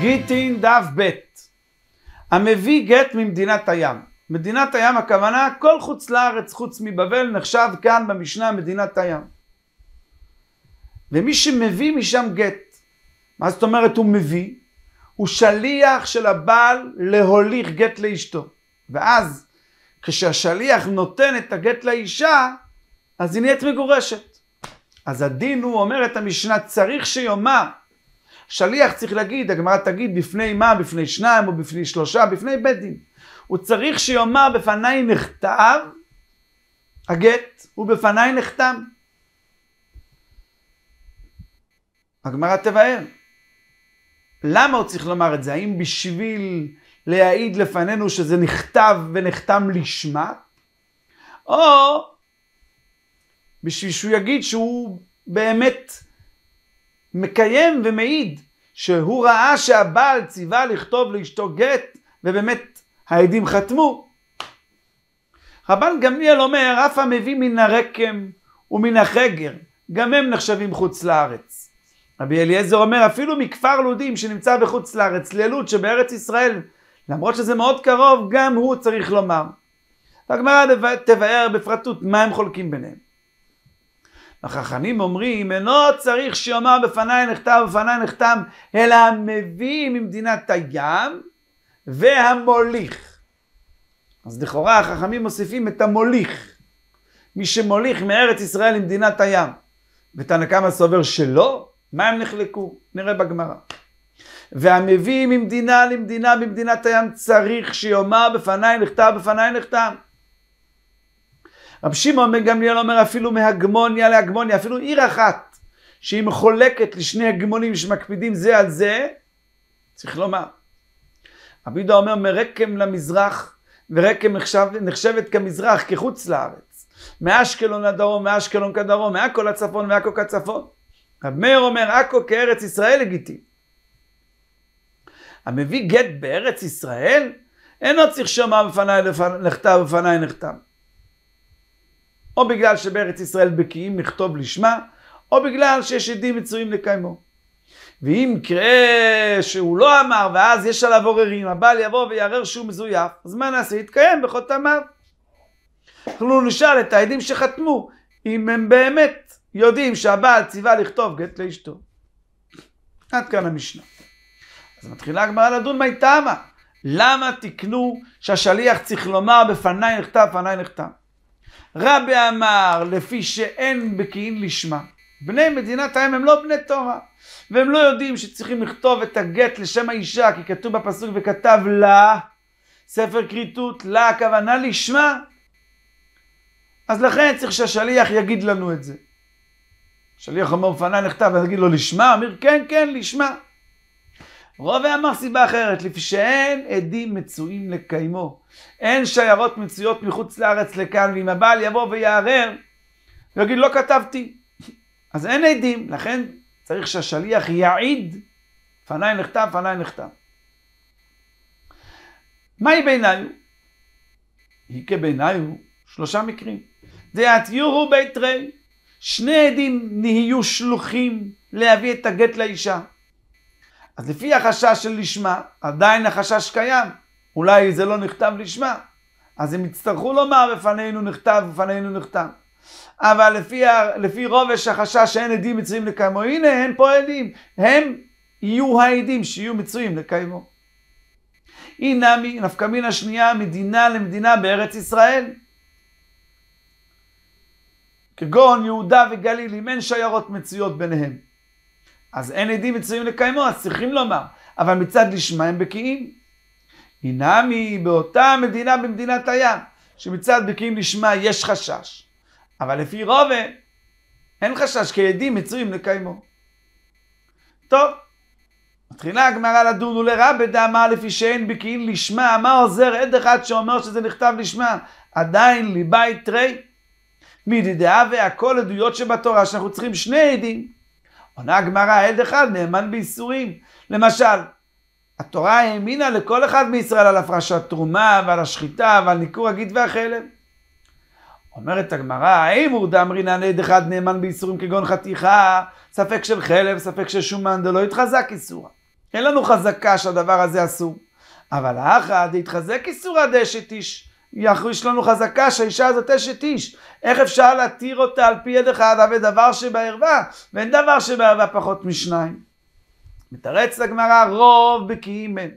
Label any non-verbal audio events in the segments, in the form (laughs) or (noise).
גיטין דף ב' המביא גט ממדינת הים. מדינת הים הכוונה כל חוץ לארץ חוץ מבבל נחשב כאן במשנה מדינת הים. ומי שמביא משם גט, מה זאת אומרת הוא מביא? הוא שליח של הבעל להוליך גט לאשתו. ואז כשהשליח נותן את הגט לאישה, אז היא נהיית מגורשת. אז הדין הוא, את המשנה, צריך שיאמר שליח צריך להגיד, הגמרא תגיד בפני מה? בפני שניים או בפני שלושה? בפני בית דין. הוא צריך שיאמר בפניי נכתב הגט, ובפניי נחתם. הגמרא תבהר. למה הוא צריך לומר את זה? האם בשביל להעיד לפנינו שזה נכתב ונחתם לשמה? או בשביל שהוא יגיד שהוא באמת מקיים ומעיד שהוא ראה שהבעל ציווה לכתוב לאשתו גט, ובאמת העדים חתמו. רבן גמליאל אומר, אף המביא מן הרקם ומן החגר, גם הם נחשבים חוץ לארץ. רבי אליעזר אומר, אפילו מכפר לודים שנמצא בחוץ לארץ, ללוד שבארץ ישראל, למרות שזה מאוד קרוב, גם הוא צריך לומר. הגמרא תבאר בפרטות מה הם חולקים ביניהם. החכמים אומרים, אינו צריך שיאמר בפניי נחתם בפניי נחתם, אלא המביא ממדינת הים והמוליך. אז לכאורה החכמים מוסיפים את המוליך, מי שמוליך מארץ ישראל למדינת הים. ותנא קמא סובר שלא, מה הם נחלקו? נראה בגמרא. והמביא ממדינה למדינה במדינת הים צריך שיאמר בפניי נחתם בפניי נחתם. רב שמעון בן גמליאל אומר אפילו מהגמוניה להגמוניה, אפילו עיר אחת שהיא מחולקת לשני הגמונים שמקפידים זה על זה, צריך לומר. רבי יהודה אומר מרקם למזרח, ורקם נחשב, נחשבת כמזרח, כחוץ לארץ. מאשקלון לדרום, מאשקלון כדרום, מעכו לצפון, מעכו כצפון. רב מאיר אומר עכו כארץ ישראל לגיטימי. המביא גט בארץ ישראל, אינו צריך שמע בפניי לכתב בפניי נחתם. או בגלל שבארץ ישראל בקיאים לכתוב לשמה, או בגלל שיש עדים מצויים לקיימו. ואם יקרה שהוא לא אמר, ואז יש עליו עוררים, הבעל יבוא ויערער שהוא מזויף, אז מה נעשה? יתקיים בחותמיו. אנחנו נשאל את העדים שחתמו, אם הם באמת יודעים שהבעל ציווה לכתוב גט לאשתו. עד כאן המשנה. אז מתחילה הגמרא לדון מי תמה. למה תקנו שהשליח צריך לומר בפניי נכתב, בפניי נכתב? רבי אמר, לפי שאין בקיאים לשמה. בני מדינת הים הם לא בני תורה, והם לא יודעים שצריכים לכתוב את הגט לשם האישה, כי כתוב בפסוק וכתב לה ספר כריתות, לה הכוונה לשמה. אז לכן צריך שהשליח יגיד לנו את זה. שליח אומר, בפניי נכתב, אז יגיד לו לשמה? אמיר, כן, כן, לשמה. רובע אמר סיבה אחרת, לפי שאין עדים מצויים לקיימו. אין שיירות מצויות מחוץ לארץ לכאן, ואם הבעל יבוא ויערער, יגיד, לא כתבתי. (laughs) אז אין עדים, לכן צריך שהשליח יעיד, פניי נכתב, פניי נכתב. מהי בעיניו? היא כבעיניו שלושה מקרים. דעתיורו בית רי, שני עדים נהיו שלוחים להביא את הגט לאישה. אז לפי החשש של לשמה, עדיין החשש קיים. אולי זה לא נכתב לשמה. אז הם יצטרכו לומר בפנינו נכתב, בפנינו נכתב. אבל לפי, לפי רובש החשש שאין עדים מצויים לקיימו, הנה הם פה עדים. הם יהיו העדים שיהיו מצויים לקיימו. הנה נפקא מינה שנייה, מדינה למדינה בארץ ישראל. כגון יהודה וגליל, אם אין שיירות מצויות ביניהם. אז אין עדים מצויים לקיימו, אז צריכים לומר. אבל מצד לשמה הם בקיאים. אינם היא באותה מדינה במדינת הים, שמצד בקיאים לשמה יש חשש. אבל לפי רובה, אין חשש, כי עדים מצויים לקיימו. טוב, מתחילה הגמרא לדון ולרבי דאמר לפי שאין בקיאים לשמה, מה עוזר עד אחד שאומר שזה נכתב לשמה? עדיין ליבה יתרי. מידי דעה והכל עדויות שבתורה שאנחנו צריכים שני עדים. עונה הגמרא, עד אחד נאמן בייסורים. למשל, התורה האמינה לכל אחד מישראל על הפרשת תרומה ועל השחיטה ועל ניכור הגיד והחלם. אומרת הגמרא, האם הורדם רינן עד אחד נאמן בייסורים כגון חתיכה, ספק של חלב, ספק של שומן, דלא התחזק איסורה. אין לנו חזקה שהדבר הזה אסור. אבל האחד, התחזק איסורא דשת איש. יש לנו חזקה שהאישה הזאת אשת איש. איך אפשר להתיר אותה על פי יד אחד, הווה דבר שבערווה, ואין דבר שבערווה פחות משניים. מתרץ לגמרא, רוב בקיאים הם.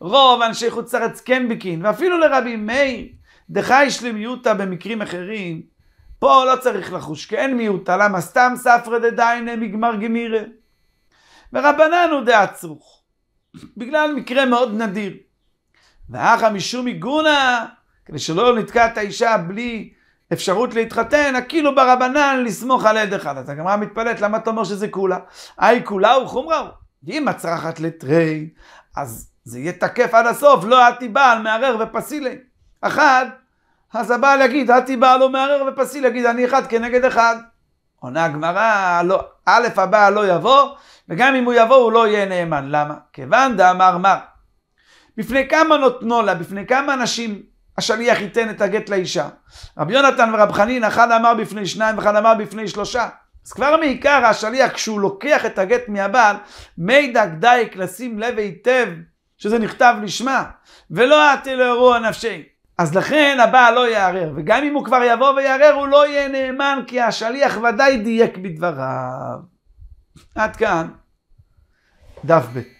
רוב אנשי חוץ לארץ כן בקיאים, ואפילו לרבי מאיר, דחי שלמיותא במקרים אחרים, פה לא צריך לחוש, כי אין מיותא, למה סתם ספרא דדיינא מגמר גמירא. ורבננו הוא דעצרוך, בגלל מקרה מאוד נדיר. ואחא משום עיגונה, כדי שלא נתקע את האישה בלי אפשרות להתחתן, הקילו ברבנן לסמוך על עד אחד. אז הגמרא מתפלאת, למה אתה אומר שזה כולה? היי כולה הוא חומרה הוא. אם הצרחת לתרי, אז זה יהיה תקף עד הסוף, לא אתי בעל מערער ופסילי. אחד, אז הבעל יגיד, אתי בעל או לא מערער ופסילי, יגיד, אני אחד כנגד אחד. עונה הגמרא, לא, א' הבעל לא יבוא, וגם אם הוא יבוא הוא לא יהיה נאמן. למה? כיוון דאמר מר. בפני כמה נותנו לה, בפני כמה אנשים השליח ייתן את הגט לאישה. רבי יונתן ורב חנין, אחד אמר בפני שניים ואחד אמר בפני שלושה. אז כבר מעיקר השליח, כשהוא לוקח את הגט מהבעל, מידע דייק לשים לב היטב שזה נכתב לשמה, ולא תלערו נפשי. אז לכן הבעל לא יערער, וגם אם הוא כבר יבוא ויערער, הוא לא יהיה נאמן, כי השליח ודאי דייק בדבריו. עד כאן, דף ב'.